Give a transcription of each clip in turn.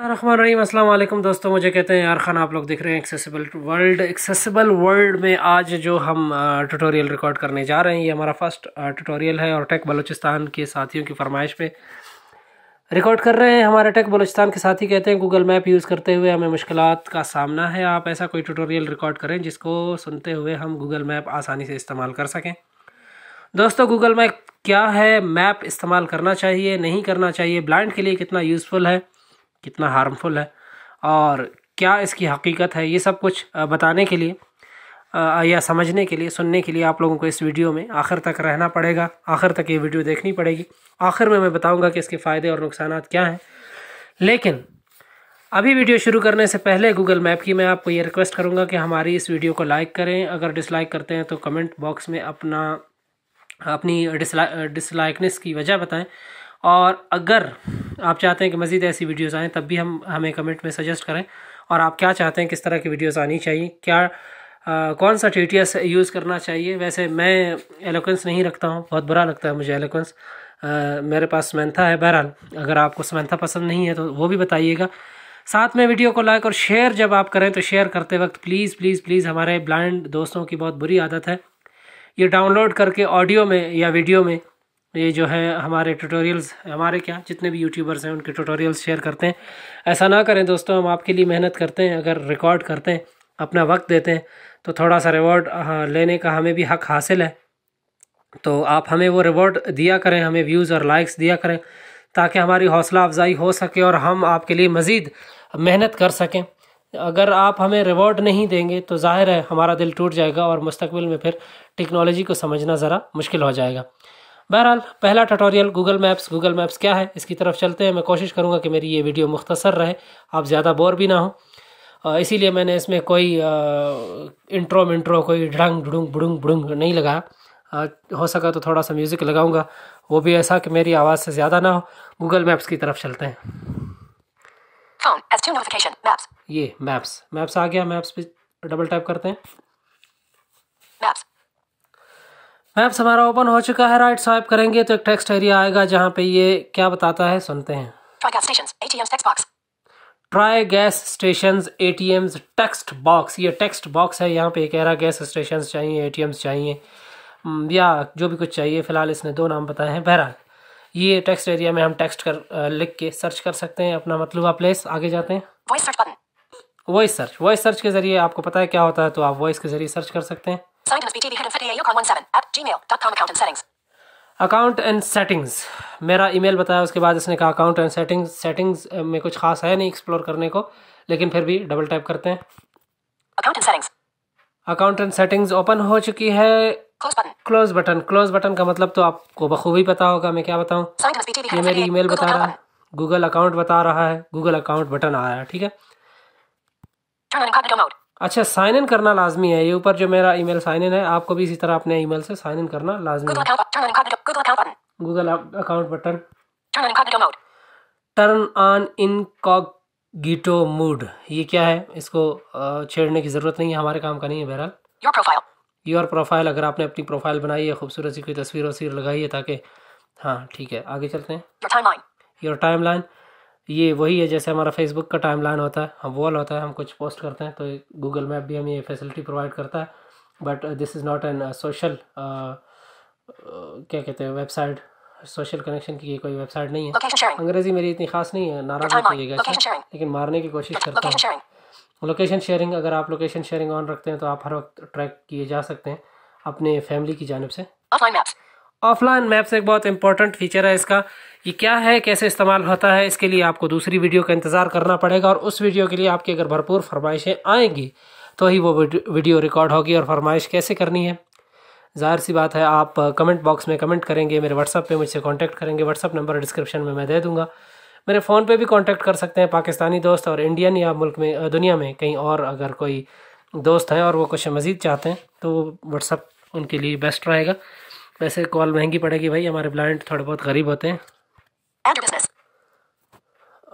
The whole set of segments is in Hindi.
अस्सलाम दोस्तों मुझे कहते हैं यार खान आप लोग देख रहे हैं एक्सेसिबल वर्ल्ड एक्सेसिबल वर्ल्ड में आज जो हम ट्यूटोरियल रिकॉर्ड करने जा रहे हैं ये हमारा फर्स्ट ट्यूटोरियल है और टेक बलूचिस्तान के साथियों की फरमाइश पे रिकॉर्ड कर रहे हैं हमारे टेक बलूचिस्तान के साथी कहते हैं गूगल मैप यूज़ करते हुए हमें मुश्किल का सामना है आप ऐसा कोई ट्यूटोरियल रिकॉर्ड करें जिसको सुनते हुए हम गूगल मैप आसानी से इस्तेमाल कर सकें दोस्तों गूगल मैप क्या है मैप इस्तेमाल करना चाहिए नहीं करना चाहिए ब्लाइंड के लिए कितना यूज़फुल है कितना हार्मफुल है और क्या इसकी हकीकत है ये सब कुछ बताने के लिए या समझने के लिए सुनने के लिए आप लोगों को इस वीडियो में आखिर तक रहना पड़ेगा आखिर तक ये वीडियो देखनी पड़ेगी आखिर में मैं बताऊंगा कि इसके फ़ायदे और नुकसान क्या हैं लेकिन अभी वीडियो शुरू करने से पहले गूगल मैप की मैं आपको ये रिक्वेस्ट करूँगा कि हमारी इस वीडियो को लाइक करें अगर डिसलाइक करते हैं तो कमेंट बॉक्स में अपना अपनी डिसलाइकनेस की वजह बताएँ और अगर आप चाहते हैं कि मज़ीद ऐसी वीडियोस आएँ तब भी हम हमें कमेंट में सजेस्ट करें और आप क्या चाहते हैं किस तरह की वीडियोस आनी चाहिए क्या आ, कौन सा टी यूज़ करना चाहिए वैसे मैं एलोकेंस नहीं रखता हूँ बहुत बुरा लगता है मुझे एलोकेंस मेरे पास समैंथा है बहरहाल अगर आपको समैंथा पसंद नहीं है तो वो भी बताइएगा साथ में वीडियो को लाइक और शेयर जब आप करें तो शेयर करते वक्त प्लीज़ प्लीज़ प्लीज़ हमारे ब्लाइंड दोस्तों की बहुत बुरी आदत है ये डाउनलोड करके ऑडियो में या वीडियो में ये जो है हमारे ट्यूटोरियल्स हमारे क्या जितने भी यूट्यूबर्स हैं उनके ट्यूटोरियल्स शेयर करते हैं ऐसा ना करें दोस्तों हम आपके लिए मेहनत करते हैं अगर रिकॉर्ड करते हैं अपना वक्त देते हैं तो थोड़ा सा रिवॉर्ड हाँ, लेने का हमें भी हक हासिल है तो आप हमें वो रिवॉर्ड दिया करें हमें व्यूज़ और लाइक्स दिया करें ताकि हमारी हौसला अफजाई हो सके और हम आपके लिए मज़ीद मेहनत कर सकें अगर आप हमें रिवॉर्ड नहीं देंगे तो ज़ाहिर है हमारा दिल टूट जाएगा और मुस्तबिल में फिर टेक्नोलॉजी को समझना ज़रा मुश्किल हो जाएगा बहरहाल पहला tutorial Google maps Google maps क्या है इसकी तरफ चलते हैं मैं कोशिश करूँगा कि मेरी ये वीडियो मुख्तसर रहे आप ज़्यादा बोर भी ना हो इसीलिए मैंने इसमें कोई इंट्रो मिंट्रो कोई ढंग ढुंग बुडुंग बुडुंग नहीं लगाया हो सका तो थोड़ा सा म्यूज़िक लगाऊंगा वो भी ऐसा कि मेरी आवाज़ से ज़्यादा ना हो गूगल मैप्स की तरफ चलते हैं ये मैप्स मैप्स आ गया मैप्स पे डबल टैप करते हैं मैप्स हमारा ओपन हो चुका है राइट स्वाइप करेंगे तो एक टेक्स्ट एरिया आएगा जहाँ पे ये क्या बताता है सुनते हैं try gas station A T Ms text box ये टेक्स्ट बॉक्स है यहाँ पे कह रहा गैस स्टेशन चाहिए ए टी एम्स चाहिए hmm, या जो भी कुछ चाहिए फिलहाल इसने दो नाम बताए हैं बहरहाल ये टेक्स्ट एरिया में हम टेक्स्ट कर लिख के सर्च कर सकते हैं अपना मतलब प्लेस आगे जाते हैं voice search voice search voice search के जरिए आपको पता है क्या होता है तो आप वॉइस के जरिए सर्च कर सकते हैं Signed in SPTV hidden 50AUCON17 at gmail.com account and settings. Account and settings मेरा ईमेल बताया उसके बाद इसने कहा अकाउंट एंड सेटिंग्स सेटिंग्स में कुछ खास है नहीं एक्सप्लोर करने को लेकिन फिर भी डबल टैप करते हैं account and settings account and settings open हो चुकी है क्लोज बटन क्लोज बटन का मतलब तो आपको बखूबी पता होगा मैं क्या बताऊँ ये मेरी ईमेल बता रहा है गूगल अकाउंट बता रहा है गूगल अकाउंट बटन आया ठीक है अच्छा साइन इन करना लाजमी है ये ऊपर जो मेरा ईमेल साइन इन है आपको भी इसी तरह अपने ईमेल से साइन इन करना लाजमी है Google account button turn on incognito mode ये क्या है इसको छेड़ने की ज़रूरत नहीं है हमारे काम का नहीं है बहरहाल योर प्रोफाइल अगर आपने अपनी प्रोफाइल बनाई है खूबसूरत सी कोई तस्वीर वस्वीर लगाई है ताकि हाँ ठीक है आगे चलते हैं योर टाइम लाइन ये वही है जैसे हमारा फेसबुक का टाइम लाइन होता है हम वॉल होता है हम कुछ पोस्ट करते हैं तो गूगल मैप भी हमें ये फैसिलिटी प्रोवाइड करता है but this is not an social क्या कहते हैं वेबसाइट सोशल कनेक्शन की ये कोई वेबसाइट नहीं है अंग्रेज़ी मेरी इतनी खास नहीं है नाराज़ मत कीजिएगा लेकिन मारने की कोशिश करता हूँ लोकेशन शेयरिंग अगर आप लोकेशन शेयरिंग ऑन रखते हैं तो आप हर वक्त ट्रैक किए जा सकते हैं अपने फैमिली की जानब से ऑफलाइन मैप्स एक बहुत इंपॉर्टेंट फीचर है इसका ये क्या है कैसे इस्तेमाल होता है इसके लिए आपको दूसरी वीडियो का इंतज़ार करना पड़ेगा और उस वीडियो के लिए आपकी अगर भरपूर फरमाइशें आएंगी तो ही वो वीडियो रिकॉर्ड होगी और फरमाइश कैसे करनी है ज़ाहिर सी बात है आप कमेंट बॉक्स में कमेंट करेंगे मेरे व्हाट्सअप पे मुझसे कांटेक्ट करेंगे व्हाट्सअप नंबर डिस्क्रिप्शन में मैं दे दूंगा मेरे फ़ोन पे भी कांटेक्ट कर सकते हैं पाकिस्तानी दोस्त और इंडियन या मुल्क में दुनिया में कहीं और अगर कोई दोस्त हैं और वो कुछ मज़ीद चाहते हैं तो व्हाट्सअप उनके लिए बेस्ट रहेगा वैसे कॉल महंगी पड़ेगी भाई हमारे ब्लाइंड थोड़े बहुत गरीब होते हैं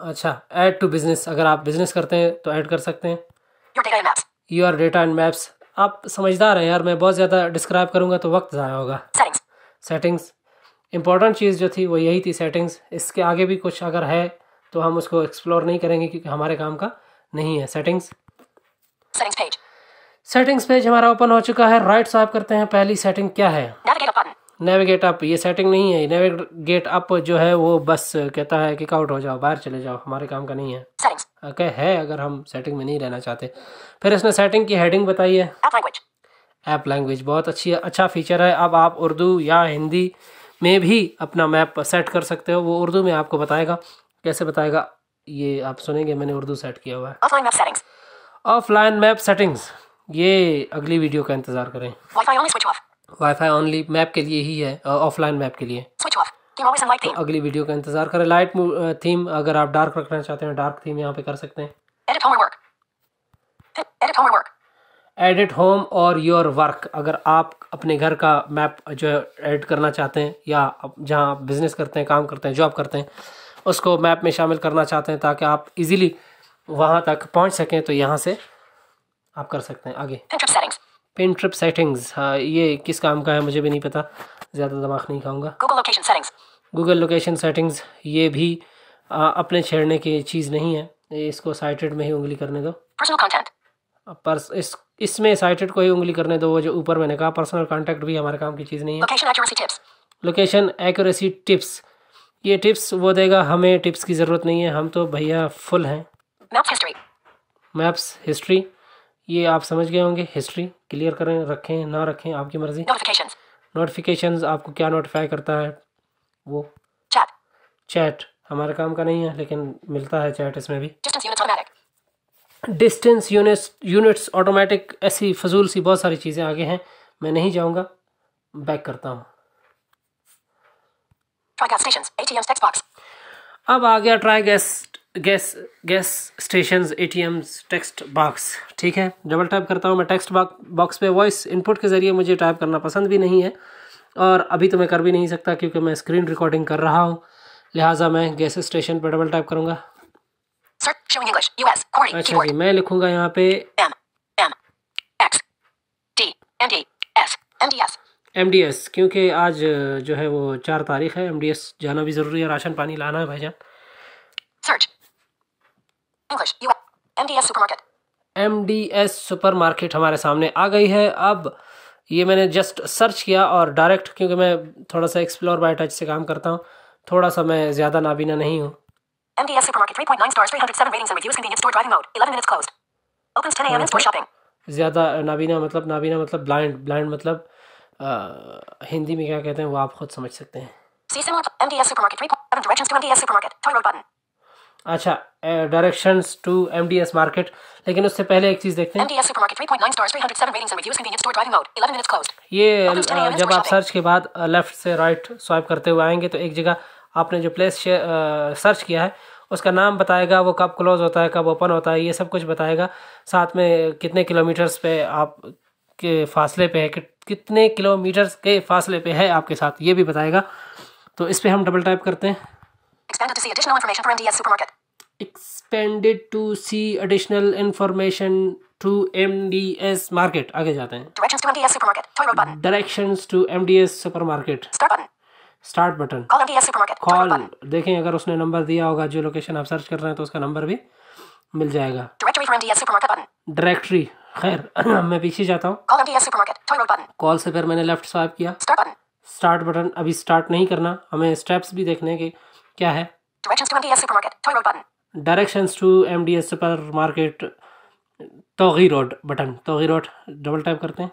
अच्छा ऐड टू बिजनेस अगर आप बिजनेस करते हैं तो ऐड कर सकते हैं your data and maps आप समझदार हैं यार मैं बहुत ज़्यादा डिस्क्राइब करूँगा तो वक्त ज़्यादा होगा सेटिंग्स इंपॉर्टेंट चीज़ जो थी वो यही थी सेटिंग्स इसके आगे भी कुछ अगर है तो हम उसको एक्सप्लोर नहीं करेंगे क्योंकि हमारे काम का नहीं है सेटिंग्स सेटिंग्स पेज हमारा ओपन हो चुका है राइट स्वाइप करते हैं पहली सेटिंग क्या है नेविगेट अप ये सेटिंग नहीं है नेविगेट अप जो है वो बस कहता है कि आउट हो जाओ बाहर चले जाओ हमारे काम का नहीं है ओके है अगर हम सेटिंग में नहीं रहना चाहते फिर इसने सेटिंग की हेडिंग बताई है ऐप लैंग्वेज बहुत अच्छी अच्छा फीचर है अब आप उर्दू या हिंदी में भी अपना मैप सेट कर सकते हो वो उर्दू में आपको बताएगा कैसे बताएगा ये आप सुनेंगे मैंने उर्दू सेट किया हुआ है ऑफलाइन मैप सेटिंग्स ये अगली वीडियो का इंतज़ार करें वाईफाई ओनली मैप के लिए ही है ऑफलाइन uh, मैप के लिए तो अगली वीडियो का इंतजार करें लाइट थीम uh, अगर आप डार्क रखना चाहते हैं डार्क थीम यहाँ पे कर सकते हैं एडिट होम और योर वर्क अगर आप अपने घर का मैप जो है एडिट करना चाहते हैं या जहाँ आप बिजनेस करते हैं काम करते हैं जॉब करते हैं उसको मैप में शामिल करना चाहते हैं ताकि आप इजीली वहाँ तक पहुँच सकें तो यहाँ से आप कर सकते हैं आगे पिन ट्रिप सेटिंग्स हाँ ये किस काम का है मुझे भी नहीं पता ज़्यादा दिमाग नहीं खाऊंगा Google location settings Google location settings ये भी आ, अपने छेड़ने की चीज़ नहीं है इसको साइटेड में ही उंगली करने दो पर्सनल पर इस इसमें साइटेड को ही उंगली करने दो वो जो ऊपर मैंने कहा पर्सनल कॉन्टैक्ट भी हमारे काम की चीज़ नहीं है लोकेशन एक्यूरेसी टिप्स ये टिप्स वो देगा हमें टिप्स की ज़रूरत नहीं है हम तो भैया फुल हैं मैप्स हिस्ट्री ये आप समझ गए होंगे हिस्ट्री क्लियर करें रखें ना रखें आपकी मर्जी नोटिफिकेशन आपको क्या नोटिफाई करता है वो चैट हमारे काम का नहीं है लेकिन मिलता है चैट इसमें भी डिस्टेंस यूनिट्स यूनिट्स ऑटोमेटिक ऐसी फजूल सी बहुत सारी चीज़ें आगे हैं मैं नहीं जाऊंगा बैक करता हूँ अब आ गया try gas gas gas station A T Ms text box ठीक है डबल टाइप करता हूँ मैं टेक्स्ट बॉक्स पे वॉइस इनपुट के ज़रिए मुझे टाइप करना पसंद भी नहीं है और अभी तो मैं कर भी नहीं सकता क्योंकि मैं स्क्रीन रिकॉर्डिंग कर रहा हूँ लिहाजा मैं गैस स्टेशन पर डबल टाइप करूँगा अच्छा जी मैं लिखूँगा यहाँ पे एम डी एस क्योंकि आज जो है वो चार तारीख है एम डी एस जाना भी ज़रूरी है राशन पानी लाना है भाई जान M D S supermarket हमारे सामने आ गई है अब ये मैंने जस्ट सर्च किया और डायरेक्ट क्योंकि मैं थोड़ा सा एक्सप्लोर बाय टच से काम करता हूँ थोड़ा सा मैं ज़्यादा नाबीना नहीं हूँ मतलब ज़्यादा नाबीना मतलब नाबीना मतलब ब्लाइंड ब्लाइंड मतलब आ, हिंदी में क्या कहते हैं वो आप खुद समझ सकते हैं अच्छा direction to M D S market लेकिन उससे पहले एक चीज देखते हैं ये जब आप सर्च के बाद लेफ्ट से राइट स्वाइप करते हुए आएंगे तो एक जगह आपने जो प्लेस सर्च किया है उसका नाम बताएगा वो कब क्लोज होता है कब ओपन होता है ये सब कुछ बताएगा साथ में कितने किलोमीटर्स पे आप के फासले पे है कि, कितने किलोमीटर्स के फासले पे है आपके साथ ये भी बताएगा तो इस पर हम डबल टाइप करते हैं Expanded to see additional information for MDS supermarket. Expanded to see additional information to MDS market. आगे जाते हैं. Directions to MDS supermarket. Toy road button. Directions to MDS supermarket. Start button. Start button call देखें अगर उसने नंबर दिया होगा जो लोकेशन आप सर्च कर रहे हैं तो उसका नंबर भी मिल जाएगा डायरेक्टरी खैर मैं पीछे जाता हूँ कॉल से फिर मैंने लेफ्ट स्वाइप किया. स्टार्ट बटन अभी स्टार्ट नहीं करना हमें स्टेप्स भी देखने के क्या है directions to M D S supermarket Togi road button Togi road double tap करते हैं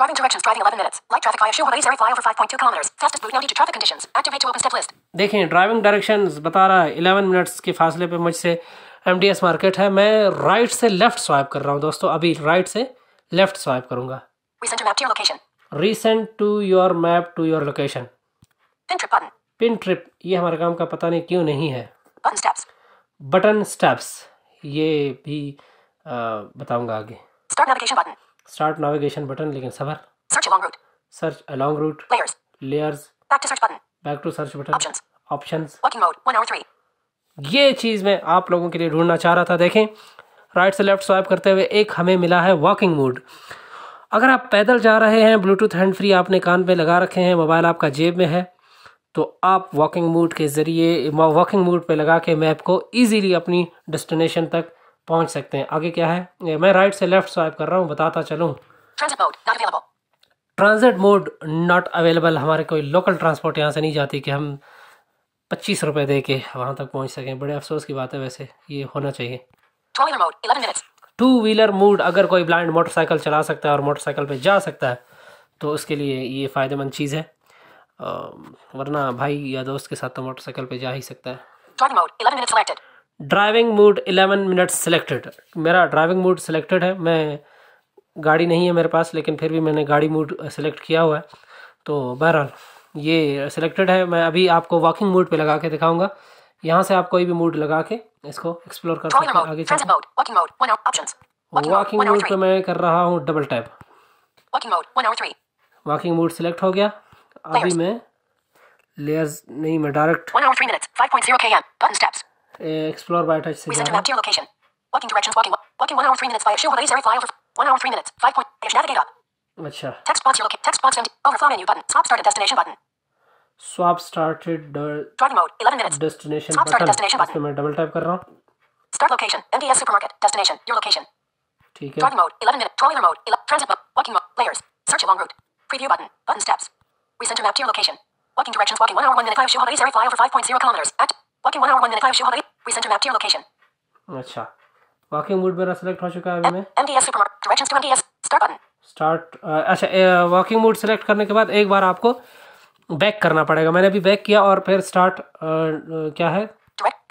Driving directions, driving 11 minutes. Light traffic via Shuhumari Zeri flyover 5.2 kilometers. Fastest route, no need to traffic conditions. Activate to open step list. देखें ड्राइविंग डायरेक्शंस बता रहा है 11 मिनट्स के फासले पे मुझसे एमडीएस मार्केट है मैं राइट से लेफ्ट स्वाइप कर रहा हूं दोस्तों अभी राइट से लेफ्ट स्वाइप करूंगा recent to your map to your location pin trip ये हमारे काम का पता नहीं क्यों नहीं है बटन स्टेप्स ये भी बताऊंगा आगे स्टार्ट नेविगेशन बटन लेकिन सबर search along route layers back to search button option ये चीज़ मैं आप लोगों के लिए ढूंढना चाह रहा था देखें राइट से लेफ्ट स्वाइप करते हुए एक हमें मिला है वॉकिंग मोड अगर आप पैदल जा रहे हैं ब्लूटूथ हैंड फ्री आपने कान पे लगा रखे हैं मोबाइल आपका जेब में है तो आप वॉकिंग मूड के ज़रिए वॉकिंग मूड पे लगा के मैप को इजीली अपनी डेस्टिनेशन तक पहुंच सकते हैं आगे क्या है मैं राइट से लेफ्ट स्वाइप कर रहा हूँ बताता चलूँ ट्रांजिट मोड नॉट अवेलेबल हमारे कोई लोकल ट्रांसपोर्ट यहाँ से नहीं जाती कि हम पच्चीस रुपये दे के वहाँ तक पहुँच सकें बड़े अफसोस की बात है वैसे ये होना चाहिए टू व्हीलर मूड अगर कोई ब्लाइंड मोटरसाइकिल चला सकता है और मोटरसाइकिल पर जा सकता है तो उसके लिए ये फ़ायदेमंद चीज़ है वरना भाई या दोस्त के साथ तो मोटरसाइकिल पे जा ही सकता है ड्राइविंग मूड 11 मिनट सिलेक्टेड मेरा ड्राइविंग मूड सिलेक्टेड है मैं गाड़ी नहीं है मेरे पास लेकिन फिर भी मैंने गाड़ी मूड सेलेक्ट किया हुआ है तो बहरहाल ये सिलेक्टेड है मैं अभी आपको वॉकिंग मूड पे लगा के दिखाऊंगा यहाँ से आप कोई भी मूड लगा के इसको एक्सप्लोर कर सकते हैं आगे चलते वॉकिंग मूड oh oh पे मैं कर रहा हूँ double tap walking mode select हो गया अभी मैं लेयर्स नहीं मैं direct 1 hour 3 minutes 5.0 km button steps explore by touch से जा रहा हूं location walking directions walking walking 1 hour 3 minutes by shield raise area flyover 1 hour 3 minutes 5. navigate up अच्छा text box locate text box empty overflow menu button swap started destination button swap started driving mode 11 minutes destination swap started destination button मैं डबल टैप कर रहा हूं start location MDS supermarket destination your location ठीक है driving mode 11 minute trailer mode transit mode walking mode layers search along route preview button button steps sent a map to your location. Walking directions. Walking one hour one minute 5 Shuhada Izari flyover 5.0 kilometers. At Walking one hour one minute 5 we sent a map to your location. अच्छा वॉकिंग मूड मेरा सेलेक्ट हो चुका है अभी मैं MDS supermarket directions to MDS start button start अच्छा वॉकिंग मूड सेलेक्ट करने के बाद एक बार आपको बैक करना पड़ेगा मैंने अभी बैक किया और फिर स्टार्ट uh, क्या है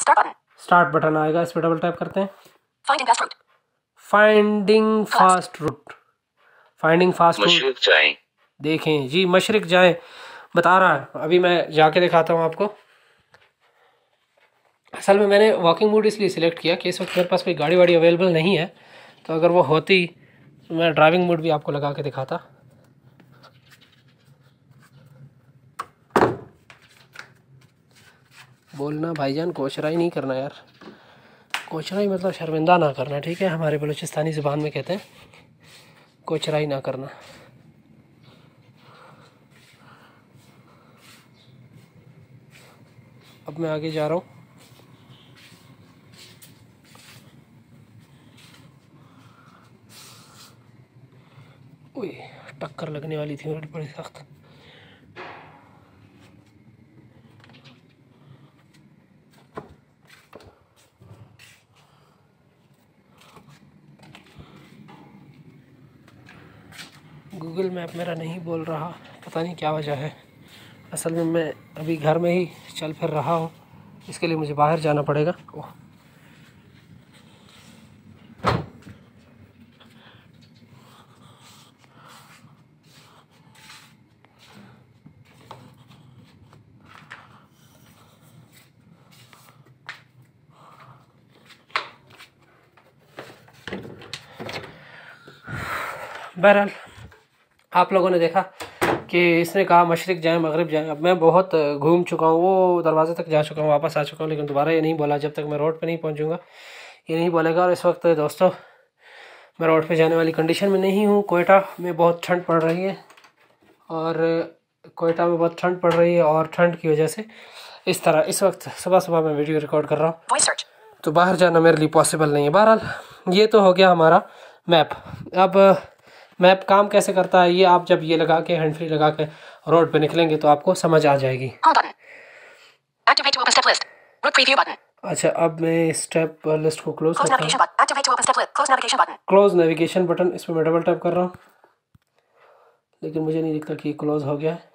स्टार्ट स्टार्ट बटन आएगा इस पर डबल टैप करते हैं finding fast route finding fast route finding fast route देखें जी मशरक़ जाएं बता रहा है अभी मैं जाके दिखाता हूँ आपको असल में मैंने वॉकिंग मूड इसलिए सिलेक्ट किया कि इस वक्त मेरे पास कोई गाड़ी वाड़ी अवेलेबल नहीं है तो अगर वो होती तो मैं ड्राइविंग मूड भी आपको लगा के दिखाता बोलना भाईजान कोचराई नहीं करना यार कोचराई मतलब शर्मिंदा ना करना ठीक है हमारे बलूचिस्तानी ज़ुबान में कहते हैं कोचराई ना करना अब मैं आगे जा रहा हूँ टक्कर लगने वाली थी मेरी बड़ी सख्त गूगल मैप मेरा नहीं बोल रहा पता नहीं क्या वजह है असल में मैं अभी घर में ही चल फिर रहा हूँ इसके लिए मुझे बाहर जाना पड़ेगा ओह बहरहाल आप लोगों ने देखा कि इसने कहा मशरक जाएँ मगरब जाएँ अब मैं बहुत घूम चुका हूँ वो दरवाज़े तक जा चुका हूँ वापस आ चुका हूँ लेकिन दोबारा ये नहीं बोला जब तक मैं रोड पर नहीं पहुँचूँगा ये नहीं बोलेगा और इस वक्त दोस्तों मैं रोड पर जाने वाली कंडीशन में नहीं हूँ कोयटा में बहुत ठंड पड़ रही है और कोयटा में बहुत ठंड पड़ रही है और ठंड की वजह से इस तरह इस वक्त सुबह सुबह मैं वीडियो रिकॉर्ड कर रहा हूँ तो बाहर जाना मेरे लिए पॉसिबल नहीं है बहरहाल ये तो हो गया हमारा मैप अब मैप काम कैसे करता है ये आप जब ये लगा के हैंड फ्री लगा के रोड पे निकलेंगे तो आपको समझ आ जाएगी अच्छा अब मैं स्टेप लिस्ट को क्लोज करता हूँ क्लोज नेविगेशन बटन इस पर मैं डबल टैप कर रहा हूँ लेकिन मुझे नहीं दिखता कि क्लोज हो गया है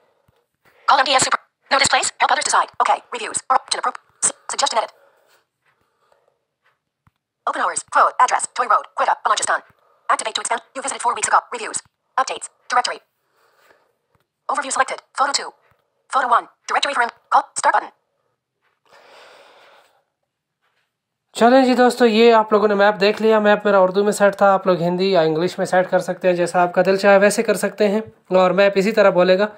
Open hours, pro, address, toy road, Quetta, Balochistan. Activate to expel. You visited four weeks ago. Reviews. Updates. Directory. Overview selected. Photo 2. Photo 1. Directory for him. Call. Start button. चलें जी दोस्तों ये आप लोगों ने मैप देख लिया मैप मेरा उर्दू में सेट था आप लोग हिंदी या इंग्लिश में सेट कर सकते हैं जैसा आपका दिल चाहे वैसे कर सकते हैं और मैप इसी तरह बोलेगा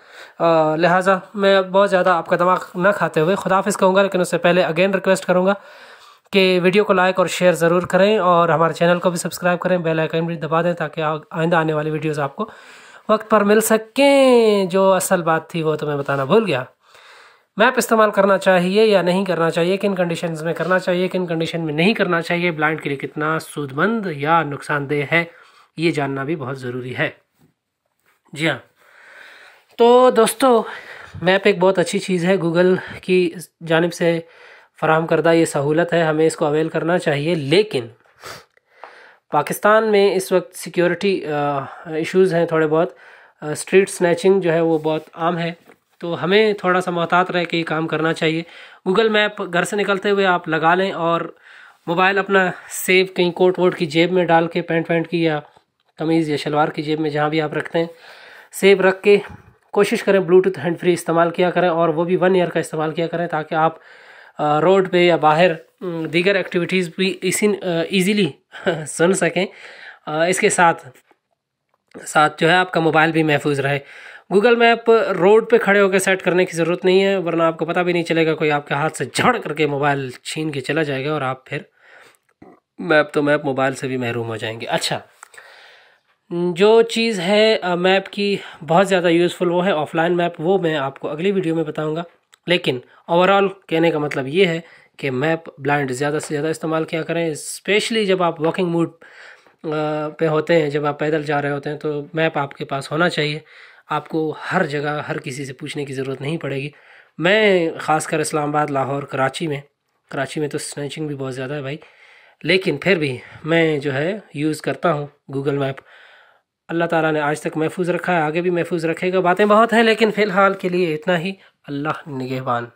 लिहाजा मैं बहुत ज़्यादा आपका दिमाग ना खाते हुए खुदाफिस कहूँगा लेकिन उससे पहले अगेन रिक्वेस्ट करूँगा कि वीडियो को लाइक और शेयर ज़रूर करें और हमारे चैनल को भी सब्सक्राइब करें बेल आइकन भी दबा दें ताकि आइंदा आने वाली वीडियोस आपको वक्त पर मिल सकें जो असल बात थी वो तो मैं बताना भूल गया मैप इस्तेमाल करना चाहिए या नहीं करना चाहिए किन कंडीशन में करना चाहिए किन कंडीशन में नहीं करना चाहिए ब्लाइंड के लिए कितना सूदमंद या नुकसानदेह है ये जानना भी बहुत ज़रूरी है जी हाँ तो दोस्तों मैप एक बहुत अच्छी चीज़ है गूगल की जानब से फराम करदा ये सहूलत है हमें इसको अवेल करना चाहिए लेकिन पाकिस्तान में इस वक्त सिक्योरिटी इश्यूज़ हैं थोड़े बहुत स्ट्रीट स्नैचिंग जो है वो बहुत आम है तो हमें थोड़ा सा मोहतात रह के ये काम करना चाहिए गूगल मैप घर से निकलते हुए आप लगा लें और मोबाइल अपना सेव कहीं कोट वोट की जेब में डाल के पैंट पैंट की या कमीज़ या शलवार की जेब में जहाँ भी आप रखते हैं सेव रख के कोशिश करें ब्लूटूथ हैंड फ्री इस्तेमाल किया करें और वो भी वन ईयर का इस्तेमाल किया करें ताकि आप रोड पे या बाहर दीगर एक्टिविटीज़ भी इसी ईजीली सुन सकें इसके साथ साथ जो है आपका मोबाइल भी महफूज रहे गूगल मैप रोड पे खड़े होकर सेट करने की ज़रूरत नहीं है वरना आपको पता भी नहीं चलेगा कोई आपके हाथ से झड़ करके मोबाइल छीन के चला जाएगा और आप फिर मैप तो मैप मोबाइल से भी महरूम हो जाएंगे अच्छा जो चीज़ है मैप की बहुत ज़्यादा यूज़फुल वो है ऑफलाइन मैप वो मैं आपको अगली वीडियो में बताऊँगा लेकिन ओवरऑल कहने का मतलब ये है कि मैप ब्लाइंड ज़्यादा से ज़्यादा इस्तेमाल किया करें स्पेशली जब आप वॉकिंग मूड पे होते हैं जब आप पैदल जा रहे होते हैं तो मैप आपके पास होना चाहिए आपको हर जगह हर किसी से पूछने की ज़रूरत नहीं पड़ेगी मैं ख़ासकर इस्लामाबाद लाहौर कराची में कराची में तो स्नैचिंग भी बहुत ज़्यादा है भाई लेकिन फिर भी मैं जो है यूज़ करता हूँ गूगल मैप अल्लाह ताला ने आज तक महफूज रखा है आगे भी महफूज रखेगा बातें बहुत हैं लेकिन फ़िलहाल के लिए इतना ही अल्लाह निगहबान